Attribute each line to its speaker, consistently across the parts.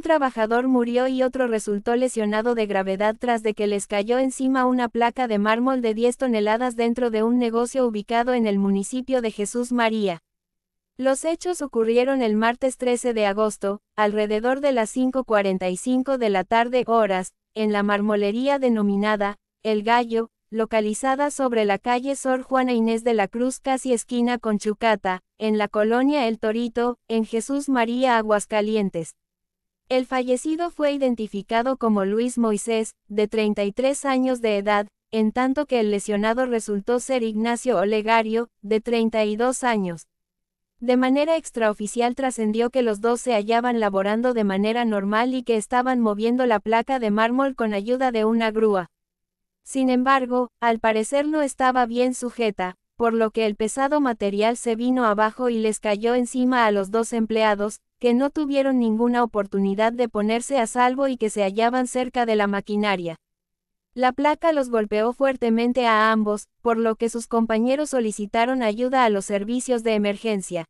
Speaker 1: trabajador murió y otro resultó lesionado de gravedad tras de que les cayó encima una placa de mármol de 10 toneladas dentro de un negocio ubicado en el municipio de Jesús María. Los hechos ocurrieron el martes 13 de agosto, alrededor de las 5.45 de la tarde horas, en la marmolería denominada El Gallo, localizada sobre la calle Sor Juana e Inés de la Cruz casi esquina con Chucata, en la colonia El Torito, en Jesús María Aguascalientes. El fallecido fue identificado como Luis Moisés, de 33 años de edad, en tanto que el lesionado resultó ser Ignacio Olegario, de 32 años. De manera extraoficial trascendió que los dos se hallaban laborando de manera normal y que estaban moviendo la placa de mármol con ayuda de una grúa. Sin embargo, al parecer no estaba bien sujeta, por lo que el pesado material se vino abajo y les cayó encima a los dos empleados, que no tuvieron ninguna oportunidad de ponerse a salvo y que se hallaban cerca de la maquinaria. La placa los golpeó fuertemente a ambos, por lo que sus compañeros solicitaron ayuda a los servicios de emergencia.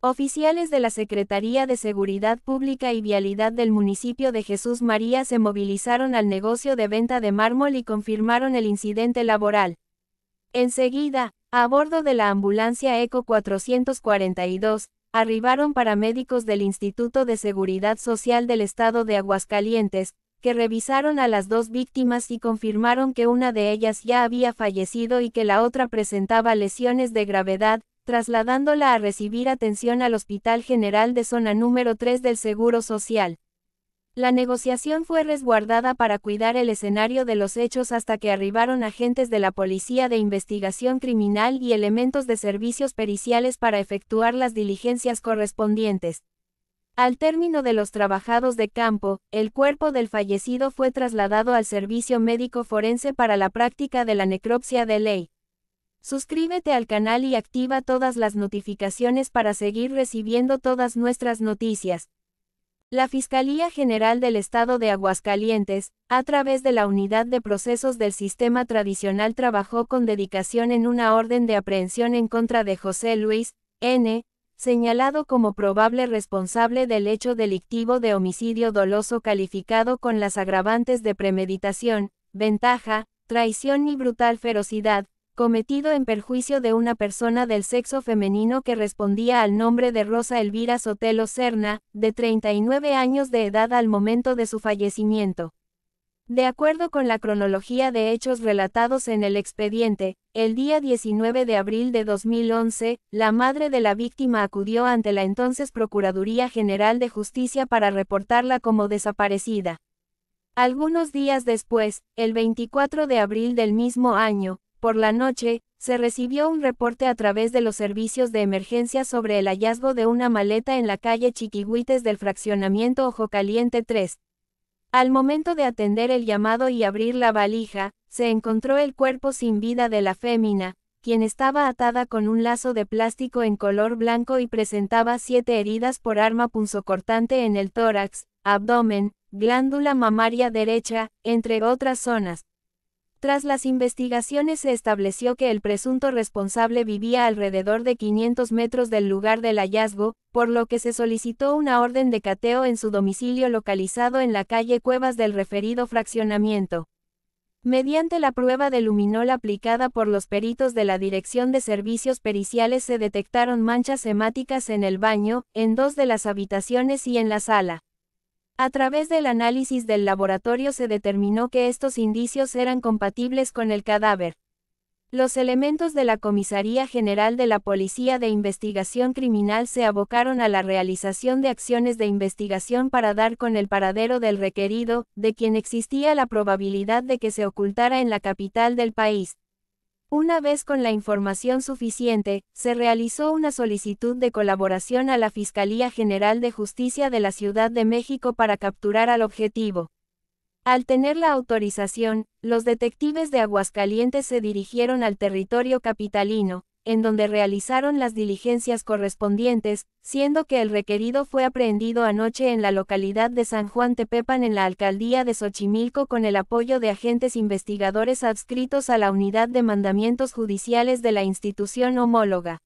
Speaker 1: Oficiales de la Secretaría de Seguridad Pública y Vialidad del municipio de Jesús María se movilizaron al negocio de venta de mármol y confirmaron el incidente laboral. Enseguida, a bordo de la ambulancia ECO 442, arribaron paramédicos del Instituto de Seguridad Social del Estado de Aguascalientes, que revisaron a las dos víctimas y confirmaron que una de ellas ya había fallecido y que la otra presentaba lesiones de gravedad, trasladándola a recibir atención al Hospital General de Zona número 3 del Seguro Social. La negociación fue resguardada para cuidar el escenario de los hechos hasta que arribaron agentes de la Policía de Investigación Criminal y elementos de servicios periciales para efectuar las diligencias correspondientes. Al término de los trabajados de campo, el cuerpo del fallecido fue trasladado al servicio médico forense para la práctica de la necropsia de ley. Suscríbete al canal y activa todas las notificaciones para seguir recibiendo todas nuestras noticias. La Fiscalía General del Estado de Aguascalientes, a través de la Unidad de Procesos del Sistema Tradicional, trabajó con dedicación en una orden de aprehensión en contra de José Luis, N., señalado como probable responsable del hecho delictivo de homicidio doloso calificado con las agravantes de premeditación, ventaja, traición y brutal ferocidad, cometido en perjuicio de una persona del sexo femenino que respondía al nombre de Rosa Elvira Sotelo Serna, de 39 años de edad al momento de su fallecimiento. De acuerdo con la cronología de hechos relatados en el expediente, el día 19 de abril de 2011, la madre de la víctima acudió ante la entonces Procuraduría General de Justicia para reportarla como desaparecida. Algunos días después, el 24 de abril del mismo año, por la noche, se recibió un reporte a través de los servicios de emergencia sobre el hallazgo de una maleta en la calle Chiquihuites del fraccionamiento Ojo Caliente 3. Al momento de atender el llamado y abrir la valija, se encontró el cuerpo sin vida de la fémina, quien estaba atada con un lazo de plástico en color blanco y presentaba siete heridas por arma punzocortante en el tórax, abdomen, glándula mamaria derecha, entre otras zonas. Tras las investigaciones se estableció que el presunto responsable vivía alrededor de 500 metros del lugar del hallazgo, por lo que se solicitó una orden de cateo en su domicilio localizado en la calle Cuevas del referido fraccionamiento. Mediante la prueba de luminol aplicada por los peritos de la Dirección de Servicios Periciales se detectaron manchas hemáticas en el baño, en dos de las habitaciones y en la sala. A través del análisis del laboratorio se determinó que estos indicios eran compatibles con el cadáver. Los elementos de la Comisaría General de la Policía de Investigación Criminal se abocaron a la realización de acciones de investigación para dar con el paradero del requerido, de quien existía la probabilidad de que se ocultara en la capital del país. Una vez con la información suficiente, se realizó una solicitud de colaboración a la Fiscalía General de Justicia de la Ciudad de México para capturar al objetivo. Al tener la autorización, los detectives de Aguascalientes se dirigieron al territorio capitalino, en donde realizaron las diligencias correspondientes, siendo que el requerido fue aprehendido anoche en la localidad de San Juan Tepepan en la alcaldía de Xochimilco con el apoyo de agentes investigadores adscritos a la unidad de mandamientos judiciales de la institución homóloga.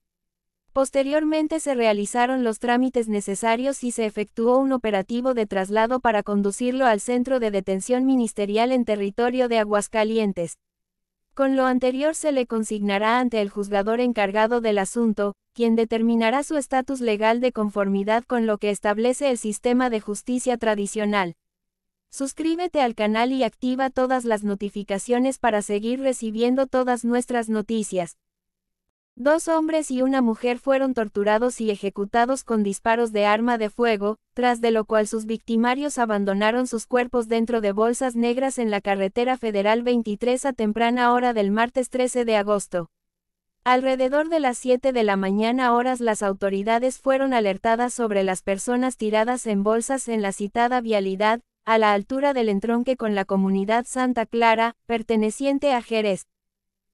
Speaker 1: Posteriormente se realizaron los trámites necesarios y se efectuó un operativo de traslado para conducirlo al centro de detención ministerial en territorio de Aguascalientes, con lo anterior se le consignará ante el juzgador encargado del asunto, quien determinará su estatus legal de conformidad con lo que establece el sistema de justicia tradicional. Suscríbete al canal y activa todas las notificaciones para seguir recibiendo todas nuestras noticias. Dos hombres y una mujer fueron torturados y ejecutados con disparos de arma de fuego, tras de lo cual sus victimarios abandonaron sus cuerpos dentro de bolsas negras en la carretera federal 23 a temprana hora del martes 13 de agosto. Alrededor de las 7 de la mañana horas las autoridades fueron alertadas sobre las personas tiradas en bolsas en la citada vialidad, a la altura del entronque con la comunidad Santa Clara, perteneciente a Jerez,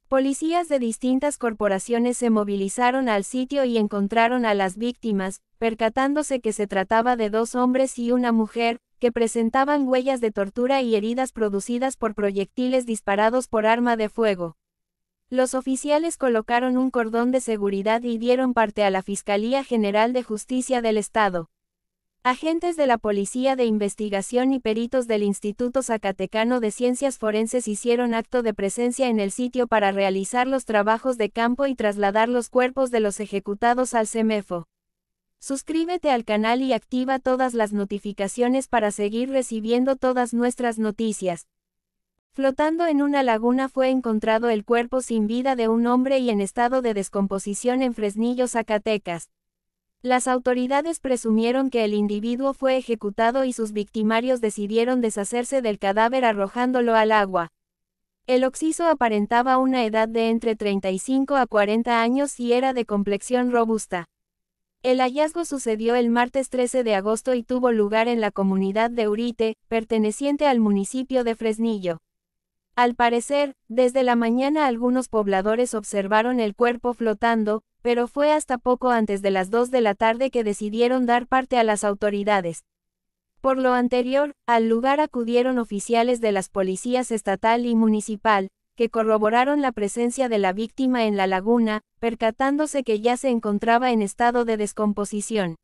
Speaker 1: Policías de distintas corporaciones se movilizaron al sitio y encontraron a las víctimas, percatándose que se trataba de dos hombres y una mujer, que presentaban huellas de tortura y heridas producidas por proyectiles disparados por arma de fuego. Los oficiales colocaron un cordón de seguridad y dieron parte a la Fiscalía General de Justicia del Estado. Agentes de la Policía de Investigación y peritos del Instituto Zacatecano de Ciencias Forenses hicieron acto de presencia en el sitio para realizar los trabajos de campo y trasladar los cuerpos de los ejecutados al CEMEFO. Suscríbete al canal y activa todas las notificaciones para seguir recibiendo todas nuestras noticias. Flotando en una laguna fue encontrado el cuerpo sin vida de un hombre y en estado de descomposición en Fresnillo, Zacatecas. Las autoridades presumieron que el individuo fue ejecutado y sus victimarios decidieron deshacerse del cadáver arrojándolo al agua. El occiso aparentaba una edad de entre 35 a 40 años y era de complexión robusta. El hallazgo sucedió el martes 13 de agosto y tuvo lugar en la comunidad de Urite, perteneciente al municipio de Fresnillo. Al parecer, desde la mañana algunos pobladores observaron el cuerpo flotando, pero fue hasta poco antes de las 2 de la tarde que decidieron dar parte a las autoridades. Por lo anterior, al lugar acudieron oficiales de las policías estatal y municipal, que corroboraron la presencia de la víctima en la laguna, percatándose que ya se encontraba en estado de descomposición.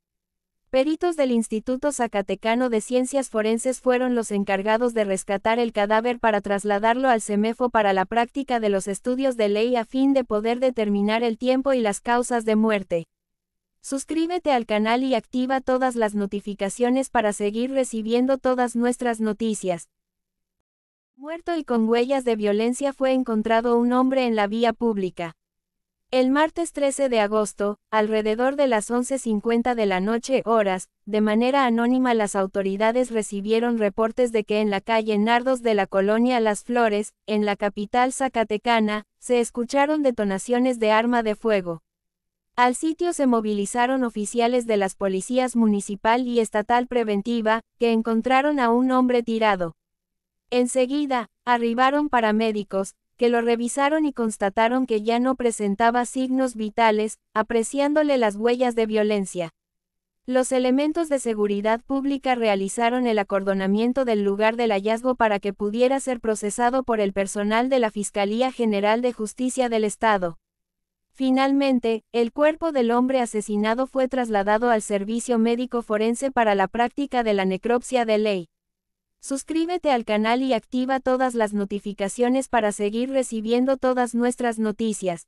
Speaker 1: Peritos del Instituto Zacatecano de Ciencias Forenses fueron los encargados de rescatar el cadáver para trasladarlo al CEMEFO para la práctica de los estudios de ley a fin de poder determinar el tiempo y las causas de muerte. Suscríbete al canal y activa todas las notificaciones para seguir recibiendo todas nuestras noticias. Muerto y con huellas de violencia fue encontrado un hombre en la vía pública. El martes 13 de agosto, alrededor de las 11.50 de la noche horas, de manera anónima las autoridades recibieron reportes de que en la calle Nardos de la colonia Las Flores, en la capital Zacatecana, se escucharon detonaciones de arma de fuego. Al sitio se movilizaron oficiales de las policías municipal y estatal preventiva, que encontraron a un hombre tirado. Enseguida, arribaron paramédicos, que lo revisaron y constataron que ya no presentaba signos vitales, apreciándole las huellas de violencia. Los elementos de seguridad pública realizaron el acordonamiento del lugar del hallazgo para que pudiera ser procesado por el personal de la Fiscalía General de Justicia del Estado. Finalmente, el cuerpo del hombre asesinado fue trasladado al Servicio Médico Forense para la práctica de la necropsia de ley. Suscríbete al canal y activa todas las notificaciones para seguir recibiendo todas nuestras noticias.